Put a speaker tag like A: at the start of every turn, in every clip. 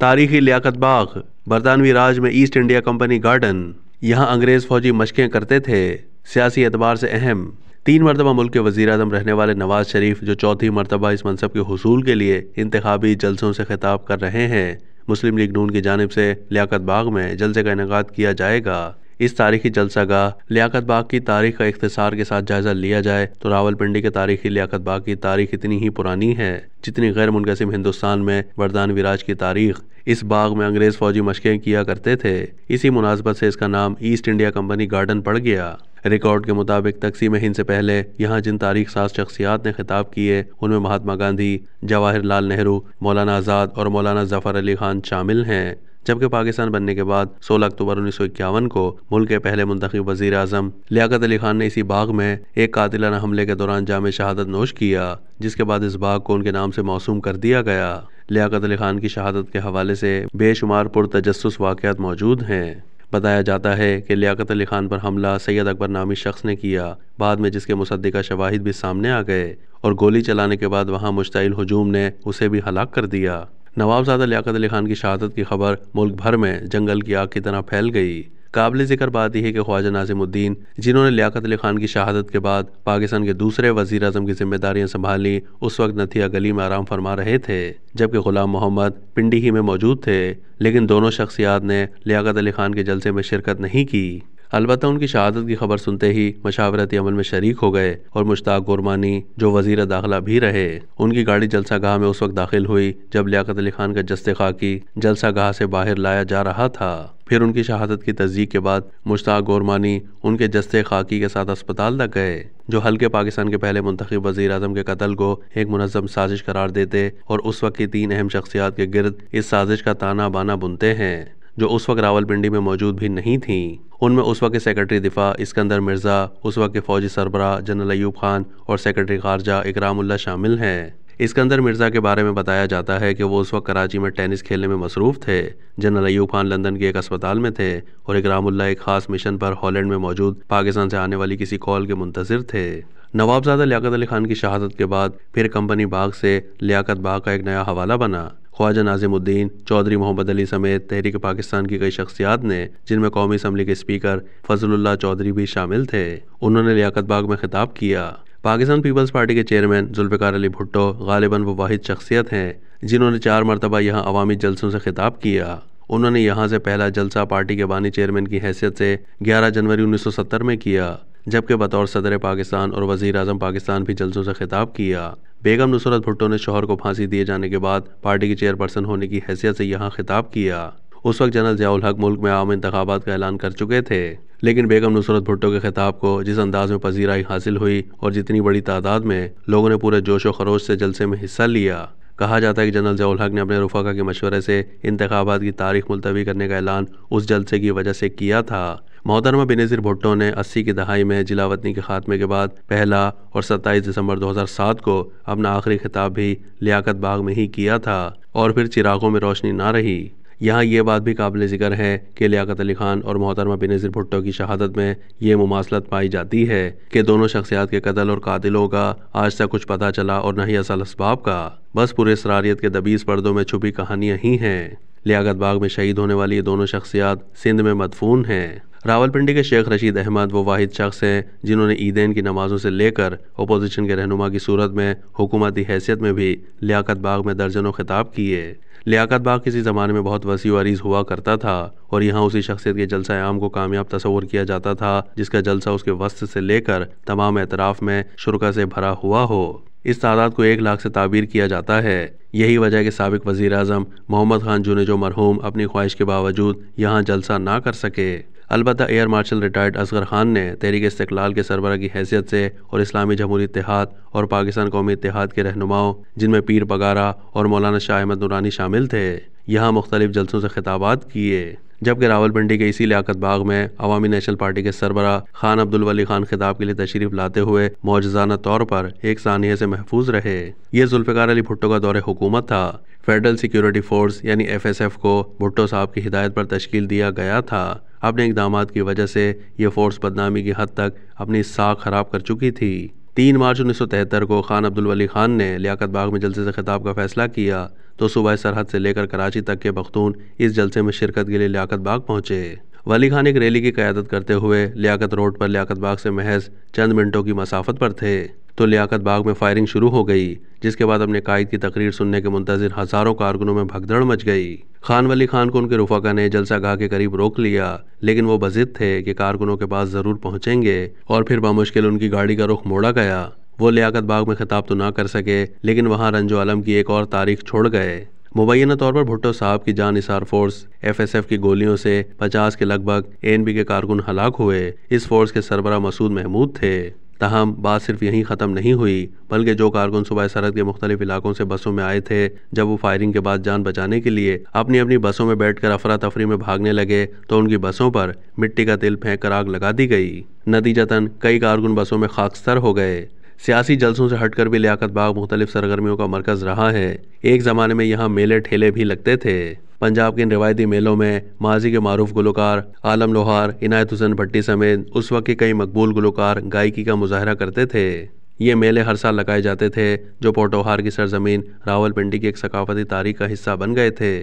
A: तारीखी लियाकत बाग बरतानवी राज में east India company garden यहाँ अंग्रेज़ फौजी मशकें करते थे सियासी एतबार से अहम तीन मरतबा मुल्क के वजी अजम रहने वाले नवाज शरीफ जो चौथी मरतबा इस मनसब के हसूल के लिए इंतबी जलसों से खिताब कर रहे हैं मुस्लिम लीग नून की जानब से लियाकत बाग में जलसे का इनका किया जाएगा इस तारीखी जलसागाह लियाकत बाग की तारीख का इख्तसार के साथ जायजा लिया जाए तो रावलपिंडी के तारीखी लियाकत बाग की तारीख इतनी ही पुरानी है जितनी गैर मुनकसिम हिंदुस्तान में वरदान विराज की तारीख इस बाग में अंग्रेज फौजी मशकें किया करते थे इसी मुनासबत से इसका नाम ईस्ट इंडिया कंपनी गार्डन पड़ गया रिकॉर्ड के मुताबिक तकसीम हिंद से पहले यहाँ जिन तारीख साज शख्सियात ने खिताब किए उनमें महात्मा गांधी जवाहरलाल नेहरू मौलाना आज़ाद और मौलाना जफर अली खान शामिल हैं जबकि पाकिस्तान बनने के बाद 16 अक्टूबर उन्नीस को मुल्क के पहले मुंतब वजीर अजम लियाकत अली खान ने इसी बाग में एक कातिलाना हमले के दौरान जाम शहादत नोश किया जिसके बाद इस बाग को उनके नाम से मौसू कर दिया गया लियाकत अली खान की शहादत के हवाले से बेशुमार पुरतजस वाक़ मौजूद हैं बताया जाता है कि लियाकत अली खान पर हमला सैयद अकबर नामी शख्स ने किया बाद में जिसके मुसदा शवाहिद भी सामने आ गए और गोली चलाने के बाद वहाँ मुश्तिल हजूम ने उसे भी हलाक कर दिया नवाबजादा लियाकत अली खान की शहादत की खबर मुल्क भर में जंगल की आग की तरह फैल गई काबिल जिक्र बात यह है कि ख्वाजा नाजिमुद्दीन जिन्होंने लियाकत अली खान की शहादत के बाद पाकिस्तान के दूसरे वजीर अजम की जिम्मेदारियां संभाली उस वक्त नथिया गली में आराम फरमा रहे थे जबकि गुलाम मोहम्मद पिंडी ही में मौजूद थे लेकिन दोनों शख्सियात ने लियाकत अली खान के जलसे में शिरकत नहीं की अलबत् उनकी शहादत की खबर सुनते ही मशावरती अमल में शरीक हो गए और मुश्ताक गुरमानी जो वजीर दाखिला भी रहे उनकी गाड़ी जलसा गाह में उस वक्त दाखिल हुई जब लियाकत अली खान का जस्ते खाकी जलसा गाह से बाहर लाया जा रहा था फिर उनकी शहादत की तस्दीक के बाद मुश्ताक गौरमानी उनके जस्ते खाकी के साथ अस्पताल तक गए जो हल्के पाकिस्तान के पहले मुंतब वजीर अजम के कत्ल को एक मनजम साजिश करार देते और उस वक्त की तीन अहम शख्सियात के गिरद इस साजिश का ताना बाना बुनते हैं जो उस वक्त रावलपिंडी में मौजूद भी नहीं थी उनमें उस वक्त के सेक्रेटरी दिफा इसकंदर मिर्ज़ा उस वक्त के फ़ौजी सरबरा जनरल अयूब खान और सेक्रेटरी खारजा इकरामुल्ला शामिल हैं इसकंदर मिर्ज़ा के बारे में बताया जाता है कि वो उस वक्त कराची में टेनिस खेलने में मसरूफ़ थे जनरल अयूब खान लंदन के एक अस्पताल में थे और इकरामुल्ला एक ख़ास मिशन पर हॉलैंड में मौजूद पाकिस्तान से आने वाली किसी कॉल के मुंतज़र थे नवाबजादा लियाकत अली खान की शहादत के बाद फिर कंपनी बाग से लियाकत बाग का एक नया हवाला बना ख्वाजा नाजिमुद्दीन चौधरी मोहम्मद अली समेत तहरीक पाकिस्तान की कई शख्सियात ने जिनमें कौमी असम्बली के स्पीकर फजलुल्ला चौधरी भी शामिल थे उन्होंने लियाकत बाग में खिताब किया पाकिस्तान पीपल्स पार्टी के चेयरमैन जुल्फ़िकार अली भुट्टो गालिबा वो वाहिद शख्सियत हैं जिन्होंने चार मरतबा यहाँ अवामी जलसों से खिताब किया उन्होंने यहाँ से पहला जलसा पार्टी के बानी चेयरमैन की हैसियत से 11 जनवरी 1970 में किया जबकि बतौर सदर पाकिस्तान और वजीर अजम पाकिस्तान भी जलसों से खिताब किया बेगम नुसरत भुट्टो ने शोहर को फांसी दिए जाने के बाद पार्टी की चेयरपर्सन होने की हैसियत से यहाँ खिताब किया उस वक्त जनरल जियाउल हक मुल्क में आम इंतबात का ऐलान कर चुके थे लेकिन बेगम नुसरत भुट्टो के खिताब को जिस अंदाज में पजीराई हासिल हुई और जितनी बड़ी तादाद में लोगों ने पूरे जोश व खरोश से जलसे में हिस्सा लिया कहा जाता है कि जनरल जयाल हक ने अपने रुफका के मशवरे से इंतबात की तारीख मुलतवी करने का ऐलान उस जलसे की वजह से किया था मोहतरमा बेनज़ीर भुट्टो ने अस्सी की दहाई में जिलावतनी के खात्मे के बाद पहला और सत्ताईस दिसंबर 2007 को अपना आखिरी खिताब भी लियाकत बाग में ही किया था और फिर चिरागों में रोशनी ना रही यहाँ ये बात भी काबिल ज़िक्र है कि लियाकत अली खान और मोहतरमा बेनज़ीर भुट्टो की शहादत में ये मुमासलत पाई जाती है कि दोनों शख्सियात के कत्ल और कातिलों का आज तक कुछ पता चला और न ही असल इसबाब का बस पूरे सरारियत के दबीस पर्दों में छुपी कहानियाँ ही हैं लियाकत बाग में शहीद होने वाली ये दोनों शख्सियात सिंध में मदफून हैं रावलपिंडी के शेख रशीद अहमद वो वाहिद शख्स हैं जिन्होंने ईदेन की नमाज़ों से लेकर अपोजिशन के रहनुमा की सूरत में हुकूमती हैसियत में भी लियाकत बाग में दर्जनों खिताब किए लियाकत बाग किसी ज़माने में बहुत वसी वरीज हुआ करता था और यहाँ उसी शख्सियत के जलसा आम को कामयाब तस्वर किया जाता था जिसका जलसा उसके वस्त से लेकर तमाम एतराफ़ में शुरा से भरा हुआ हो इस तादाद को एक लाख से ताबीर किया जाता है यही वजह कि सबक वज़ी अजम मोहम्मद खान जुनेजो जो मरहूम अपनी ख्वाहिश के बावजूद यहाँ जलसा ना कर सके अलबत् air marshal retired Asghar Khan ने तहरीक इस्तलाल के सरबरा की हैसियत से और इस्लामी जमहूरी इतिहाद और पाकिस्तान कौमी इतिहाद के रहनुमाओं जिनमें पीर पगारा और मौलाना शाह अहमद नुरानी शामिल थे यहाँ मुख्तलिफ जलसों से खिताबात किए जबकि रावलपिंडी के इसी लियाकत बाग में अवामी नेशनल पार्टी के सरबरा खान अब्दुल वली खान खिताब के लिए तशरीफ लाते हुए मौजाना तौर पर एक सानिये से महफूज रहे ये जुल्फ़िकार अली भुट्टो का दौरे हुकूमत था फेडरल सिक्योरिटी फोर्स यानी एफ को भुट्टो साहब की हिदायत पर तश्कील दिया गया था अपने इकदाम की वजह से ये फोर्स बदनामी की हद तक अपनी साख खराब कर चुकी थी तीन मार्च उन्नीस को खान अब्दुल वली खान ने लियाकत बाग में जलसे से खिताब का फैसला किया तो सुबह सरहद से लेकर कराची तक के पख्तून इस जलसे में शिरकत के लिए लियाकत बाग पहुंचे वली खान एक रैली की क्यादत करते हुए लियाकत रोड पर लियाकत बाग से महज चंद मिनटों की मसाफत पर थे तो लियाकत बाग में फायरिंग शुरू हो गई जिसके बाद अपने कायद की तकरीर सुनने के मुंतजर हज़ारों कारकुनों में भगदड़ मच गई खान वली खान को उनके रुफाका ने जलसा गाह के करीब रोक लिया लेकिन वो बजिद थे कि कारकुनों के पास ज़रूर पहुंचेंगे और फिर बामुश्किल उनकी गाड़ी का रुख मोड़ा गया वो लियाकत बाग में खिताब तो ना कर सके लेकिन वहाँ रंजो आलम की एक और तारीख छोड़ गए मुबैना तौर पर भुट्टो साहब की जान इसार फोर्स एफएसएफ की गोलियों से 50 के लगभग एनबी के कारकुन हलाक हुए इस फोर्स के सरबरा मसूद महमूद थे तहम बात सिर्फ यहीं ख़त्म नहीं हुई बल्कि जो कारकुन सुबह सरहद के मुख्तलिफ इलाकों से बसों में आए थे जब वो फायरिंग के बाद जान बचाने के लिए अपनी अपनी बसों में बैठकर अफरा तफरी में भागने लगे तो उनकी बसों पर मिट्टी का तिल फेंक कर आग लगा दी गई नतीजतन कई कारकुन बसों में खाकस्तर हो गए सियासी जलसों से हटकर भी लियाकत बाग मुख्तलिफ सरगर्मियों का मरकज़ रहा है एक ज़माने में यहाँ मेले ठेले भी लगते थे पंजाब के इन रिवायती मेलों में माजी के मरूफ गुलकार आलम लोहार इनायत हुसैन भट्टी समेत उस वक्त के कई मकबूल गुलकार गायकी का मुजाहरा करते थे ये मेले हर साल लगाए जाते थे जो पोटोहार की सरजमीन रावलपिंडी की एक सकाफती तारीख का हिस्सा बन गए थे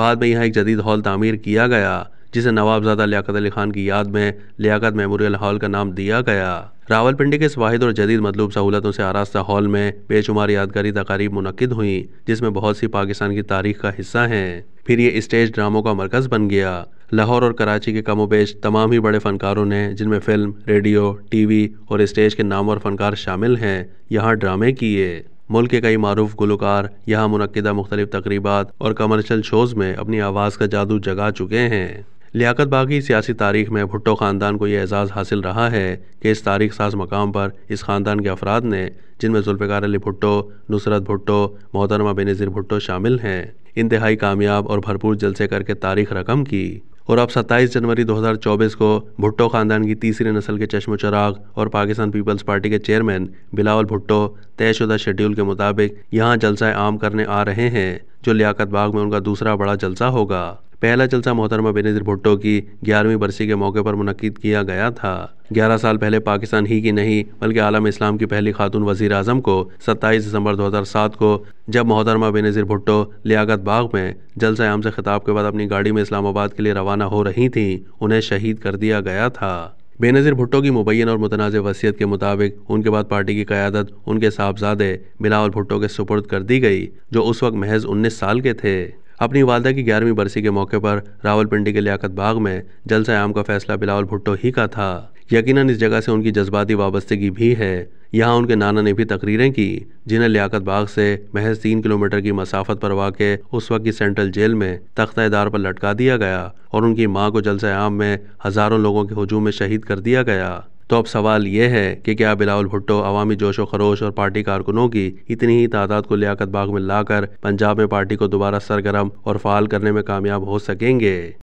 A: बाद में यहाँ एक जदीद हॉल तामीर किया गया जिसे नवाबजादा लियाकत अली खान की याद में लियाकत मेमोरियल हॉल का नाम दिया गया रावलपिंडी के वाहिद और जदीद मतलूब सहूलतों से आरास्ता हॉल में बेशुमार यादगारी तकारीब मुनद हुई जिसमें बहुत सी पाकिस्तान की तारीख का हिस्सा हैं फिर ये स्टेज ड्रामों का मरकज़ बन गया लाहौर और कराची के कमोबेश तमाम ही बड़े फ़नकारों ने जिनमें फ़िल्म रेडियो टीवी और स्टेज के नाम और फ़नकार शामिल हैं यहाँ ड्रामे किए मुल्क के कई मरूफ गुलकार यहाँ मनदा मुख्तलिफ तकरीबा और कमर्शल शोज़ में अपनी आवाज़ का जादू जगा चुके हैं लियाकत बागी सियासी तारीख में भुट्टो ख़ानदान को यह एजाज़ हासिल रहा है कि इस तारीख साज मकाम पर इस ख़ानदान के अफराद ने जिनमें जुल्फ़ार अली भुट्टो नुसरत भुट्टो मोहतरमा बेनज़ीर भुट्टो शामिल हैं इंतहाई कामयाब और भरपूर जलसे करके तारीख रकम की और अब 27 जनवरी 2024 को भुट्टो ख़ानदान की तीसरी नस्ल के चश्म चराग और पाकिस्तान पीपल्स पार्टी के चेयरमैन बिलावल भुट्टो तयशुदा शेड्यूल के मुताबिक यहाँ जलसा आम करने आ रहे हैं जो लियाकत बाग में उनका दूसरा बड़ा जलसा होगा पहला जलसा मोहतरमा बेनज़ीर भुट्टो की ग्यारहवीं बरसी के मौके पर मुनद किया गया था ग्यारह साल पहले पाकिस्तान ही की नहीं बल्कि आलम इस्लाम की पहली खातून वजीर अजम को सत्ताईस दिसंबर 2007 को जब मोहतरमा बेनज़ीर भुट्टो लियागत बाग में जलसा आम से खिताब के बाद अपनी गाड़ी में इस्लामाबाद के लिए रवाना हो रही थी उन्हें शहीद कर दिया गया था बेनज़ीर भुट्टो की मुबैन और मुतनाज़ वसीयत के मुताबिक उनके बाद पार्टी की क़्यादत उनके साहबजादे बिलावल भुट्टो के सुपुर्द कर दी गई जो उस वक्त महज उन्नीस साल के थे अपनी वालदा की ग्यारहवीं बरसी के मौके पर रावलपिंडी के लियाकत बाग में जलसा आम का फैसला बिलावल भुट्टो ही का था यकीनन इस जगह से उनकी जज्बाती वाबस्तगी भी है यहाँ उनके नाना ने भी तकरीरें की जिन्हें लियाकत बाग से महज तीन किलोमीटर की मसाफत पर वाक़ उस वक्त की सेंट्रल जेल में तख्तादार पर लटका दिया गया और उनकी माँ को जलसा आम में हज़ारों लोगों के हजूम में शहीद कर दिया गया तो अब सवाल यह है कि क्या बिलावल भुट्टो अवामी जोशो खरोश और पार्टी कारकुनों की इतनी ही तादाद को लियाकत बाग में लाकर पंजाब में पार्टी को दोबारा सरगर्म और फाल करने में कामयाब हो सकेंगे